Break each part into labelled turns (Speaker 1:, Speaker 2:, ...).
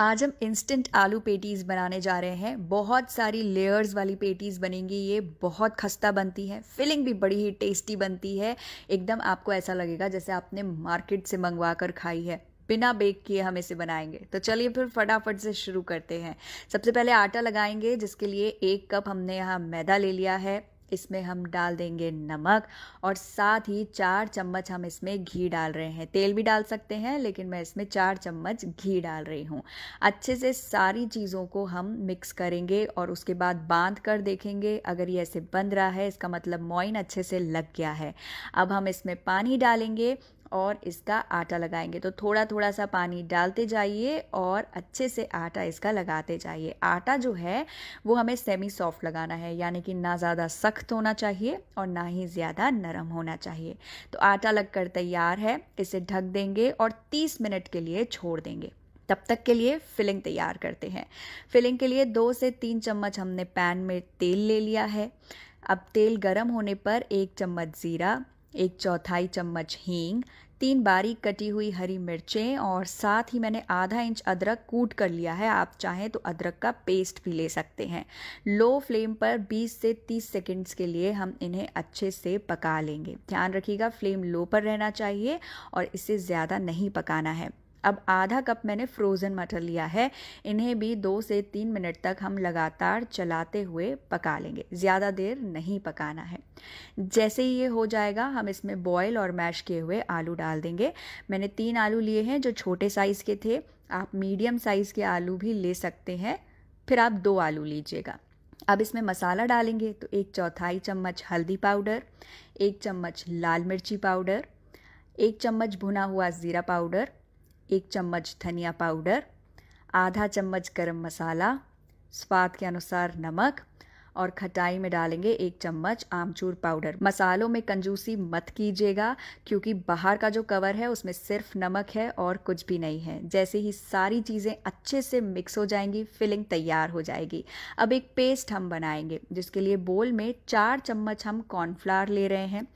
Speaker 1: आज हम इंस्टेंट आलू पेटीज़ बनाने जा रहे हैं बहुत सारी लेयर्स वाली पेटीज़ बनेंगी ये बहुत खस्ता बनती है फिलिंग भी बड़ी ही टेस्टी बनती है एकदम आपको ऐसा लगेगा जैसे आपने मार्केट से मंगवा कर खाई है बिना बेक किए हम इसे बनाएंगे तो चलिए फिर फटाफट से शुरू करते हैं सबसे पहले आटा लगाएंगे जिसके लिए एक कप हमने यहाँ मैदा ले लिया है इसमें हम डाल देंगे नमक और साथ ही चार चम्मच हम इसमें घी डाल रहे हैं तेल भी डाल सकते हैं लेकिन मैं इसमें चार चम्मच घी डाल रही हूँ अच्छे से सारी चीज़ों को हम मिक्स करेंगे और उसके बाद बांध कर देखेंगे अगर ये ऐसे बंध रहा है इसका मतलब मोइन अच्छे से लग गया है अब हम इसमें पानी डालेंगे और इसका आटा लगाएंगे तो थोड़ा थोड़ा सा पानी डालते जाइए और अच्छे से आटा इसका लगाते जाइए आटा जो है वो हमें सेमी सॉफ्ट लगाना है यानी कि ना ज़्यादा सख्त होना चाहिए और ना ही ज़्यादा नरम होना चाहिए तो आटा लग कर तैयार है इसे ढक देंगे और 30 मिनट के लिए छोड़ देंगे तब तक के लिए फिलिंग तैयार करते हैं फिलिंग के लिए दो से तीन चम्मच हमने पैन में तेल ले लिया है अब तेल गरम होने पर एक चम्मच ज़ीरा एक चौथाई चम्मच हींग तीन बारीक कटी हुई हरी मिर्चें और साथ ही मैंने आधा इंच अदरक कूट कर लिया है आप चाहें तो अदरक का पेस्ट भी ले सकते हैं लो फ्लेम पर 20 से 30 सेकंड्स के लिए हम इन्हें अच्छे से पका लेंगे ध्यान रखिएगा फ्लेम लो पर रहना चाहिए और इसे ज़्यादा नहीं पकाना है अब आधा कप मैंने फ्रोज़न मटर लिया है इन्हें भी दो से तीन मिनट तक हम लगातार चलाते हुए पका लेंगे ज़्यादा देर नहीं पकाना है जैसे ही ये हो जाएगा हम इसमें बॉयल और मैश किए हुए आलू डाल देंगे मैंने तीन आलू लिए हैं जो छोटे साइज़ के थे आप मीडियम साइज़ के आलू भी ले सकते हैं फिर आप दो आलू लीजिएगा अब इसमें मसाला डालेंगे तो एक चौथाई चम्मच हल्दी पाउडर एक चम्मच लाल मिर्ची पाउडर एक चम्मच भुना हुआ ज़ीरा पाउडर एक चम्मच धनिया पाउडर आधा चम्मच गरम मसाला स्वाद के अनुसार नमक और खटाई में डालेंगे एक चम्मच आमचूर पाउडर मसालों में कंजूसी मत कीजिएगा क्योंकि बाहर का जो कवर है उसमें सिर्फ नमक है और कुछ भी नहीं है जैसे ही सारी चीज़ें अच्छे से मिक्स हो जाएंगी फिलिंग तैयार हो जाएगी अब एक पेस्ट हम बनाएंगे जिसके लिए बोल में चार चम्मच हम कॉर्नफ्लावर ले रहे हैं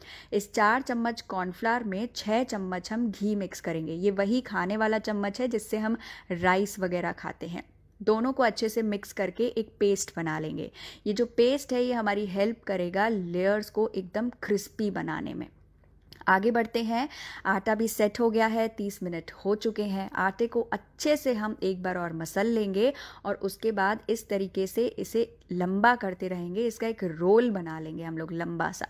Speaker 1: इस चार चम्मच कॉर्नफ्लावर में छः चम्मच हम घी मिक्स करेंगे ये वही खाने वाला चम्मच है जिससे हम राइस वगैरह खाते हैं दोनों को अच्छे से मिक्स करके एक पेस्ट बना लेंगे ये जो पेस्ट है ये हमारी हेल्प करेगा लेयर्स को एकदम क्रिस्पी बनाने में आगे बढ़ते हैं आटा भी सेट हो गया है 30 मिनट हो चुके हैं आटे को अच्छे से हम एक बार और मसल लेंगे और उसके बाद इस तरीके से इसे लंबा करते रहेंगे इसका एक रोल बना लेंगे हम लोग लंबा सा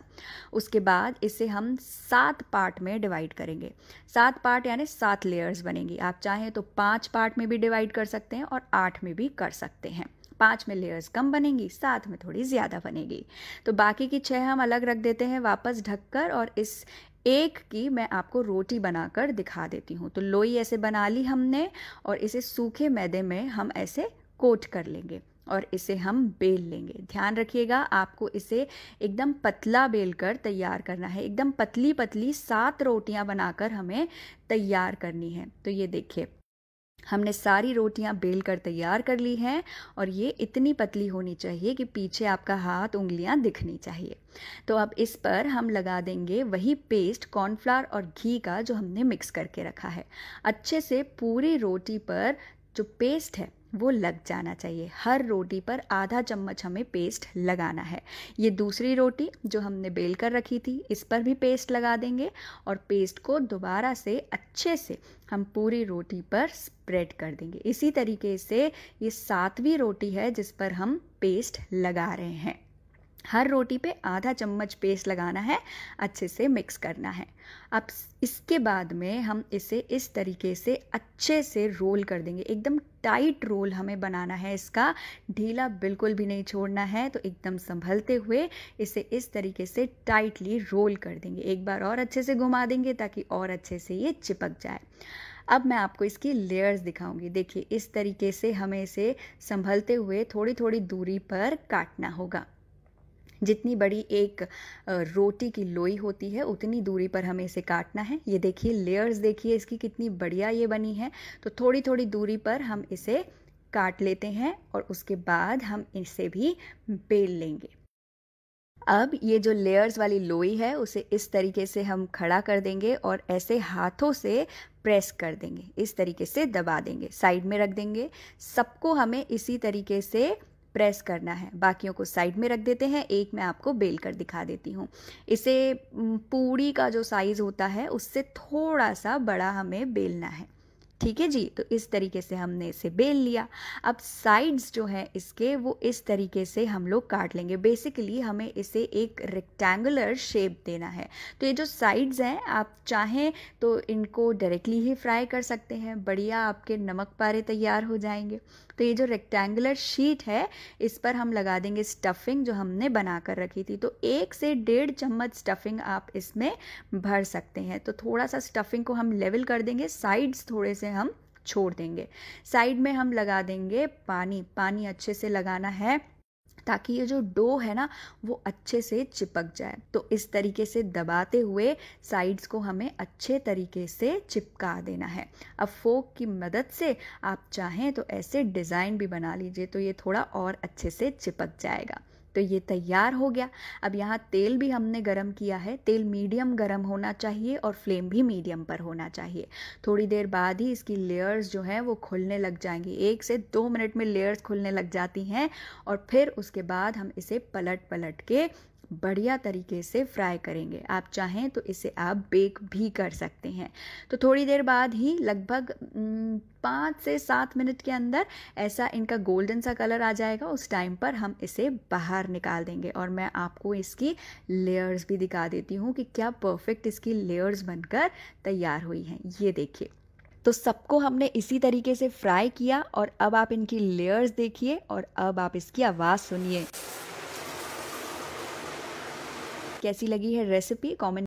Speaker 1: उसके बाद इसे हम सात पार्ट में डिवाइड करेंगे सात पार्ट यानी सात लेयर्स बनेंगी आप चाहें तो पाँच पार्ट में भी डिवाइड कर सकते हैं और आठ में भी कर सकते हैं पाँच में लेयर्स कम बनेंगी सात में थोड़ी ज़्यादा बनेगी तो बाकी की छः हम अलग रख देते हैं वापस ढककर और इस एक की मैं आपको रोटी बनाकर दिखा देती हूँ तो लोई ऐसे बना ली हमने और इसे सूखे मैदे में हम ऐसे कोट कर लेंगे और इसे हम बेल लेंगे ध्यान रखिएगा आपको इसे एकदम पतला बेल कर तैयार करना है एकदम पतली पतली सात रोटियां बनाकर हमें तैयार करनी है तो ये देखिए हमने सारी रोटियां बेल कर तैयार कर ली हैं और ये इतनी पतली होनी चाहिए कि पीछे आपका हाथ उंगलियां दिखनी चाहिए तो अब इस पर हम लगा देंगे वही पेस्ट कॉर्नफ्लावर और घी का जो हमने मिक्स करके रखा है अच्छे से पूरी रोटी पर जो पेस्ट है वो लग जाना चाहिए हर रोटी पर आधा चम्मच हमें पेस्ट लगाना है ये दूसरी रोटी जो हमने बेल कर रखी थी इस पर भी पेस्ट लगा देंगे और पेस्ट को दोबारा से अच्छे से हम पूरी रोटी पर स्प्रेड कर देंगे इसी तरीके से ये सातवीं रोटी है जिस पर हम पेस्ट लगा रहे हैं हर रोटी पे आधा चम्मच पेस्ट लगाना है अच्छे से मिक्स करना है अब इसके बाद में हम इसे इस तरीके से अच्छे से रोल कर देंगे एकदम टाइट रोल हमें बनाना है इसका ढीला बिल्कुल भी नहीं छोड़ना है तो एकदम संभलते हुए इसे इस तरीके से टाइटली रोल कर देंगे एक बार और अच्छे से घुमा देंगे ताकि और अच्छे से ये चिपक जाए अब मैं आपको इसकी लेयर्स दिखाऊंगी देखिए इस तरीके से हमें इसे संभलते हुए थोड़ी थोड़ी दूरी पर काटना होगा जितनी बड़ी एक रोटी की लोई होती है उतनी दूरी पर हमें इसे काटना है ये देखिए लेयर्स देखिए इसकी कितनी बढ़िया ये बनी है तो थोड़ी थोड़ी दूरी पर हम इसे काट लेते हैं और उसके बाद हम इसे भी बेल लेंगे अब ये जो लेयर्स वाली लोई है उसे इस तरीके से हम खड़ा कर देंगे और ऐसे हाथों से प्रेस कर देंगे इस तरीके से दबा देंगे साइड में रख देंगे सबको हमें इसी तरीके से प्रेस करना है बाकियों को साइड में रख देते हैं एक मैं आपको बेल कर दिखा देती हूँ इसे पूड़ी का जो साइज़ होता है उससे थोड़ा सा बड़ा हमें बेलना है ठीक है जी तो इस तरीके से हमने इसे बेल लिया अब साइड्स जो है इसके वो इस तरीके से हम लोग काट लेंगे बेसिकली हमें इसे एक रेक्टेंगुलर शेप देना है तो ये जो साइड्स हैं आप चाहें तो इनको डायरेक्टली ही फ्राई कर सकते हैं बढ़िया आपके नमक पारे तैयार हो जाएंगे तो ये जो रेक्टेंगुलर शीट है इस पर हम लगा देंगे स्टफिंग जो हमने बना कर रखी थी तो एक से डेढ़ चम्मच स्टफिंग आप इसमें भर सकते हैं तो थोड़ा सा स्टफिंग को हम लेवल कर देंगे साइड्स थोड़े से हम छोड़ देंगे साइड में हम लगा देंगे पानी पानी अच्छे से लगाना है ताकि ये जो डो है ना वो अच्छे से चिपक जाए तो इस तरीके से दबाते हुए साइड्स को हमें अच्छे तरीके से चिपका देना है अब फोक की मदद से आप चाहें तो ऐसे डिज़ाइन भी बना लीजिए तो ये थोड़ा और अच्छे से चिपक जाएगा तो ये तैयार हो गया अब यहाँ तेल भी हमने गरम किया है तेल मीडियम गरम होना चाहिए और फ्लेम भी मीडियम पर होना चाहिए थोड़ी देर बाद ही इसकी लेयर्स जो हैं वो खुलने लग जाएंगी एक से दो मिनट में लेयर्स खुलने लग जाती हैं और फिर उसके बाद हम इसे पलट पलट के बढ़िया तरीके से फ्राई करेंगे आप चाहें तो इसे आप बेक भी कर सकते हैं तो थोड़ी देर बाद ही लगभग पाँच से सात मिनट के अंदर ऐसा इनका गोल्डन सा कलर आ जाएगा उस टाइम पर हम इसे बाहर निकाल देंगे और मैं आपको इसकी लेयर्स भी दिखा देती हूँ कि क्या परफेक्ट इसकी लेयर्स बनकर तैयार हुई हैं ये देखिए तो सबको हमने इसी तरीके से फ्राई किया और अब आप इनकी लेयर्स देखिए और अब आप इसकी आवाज़ सुनिए कैसी लगी है रेसिपी कमेंट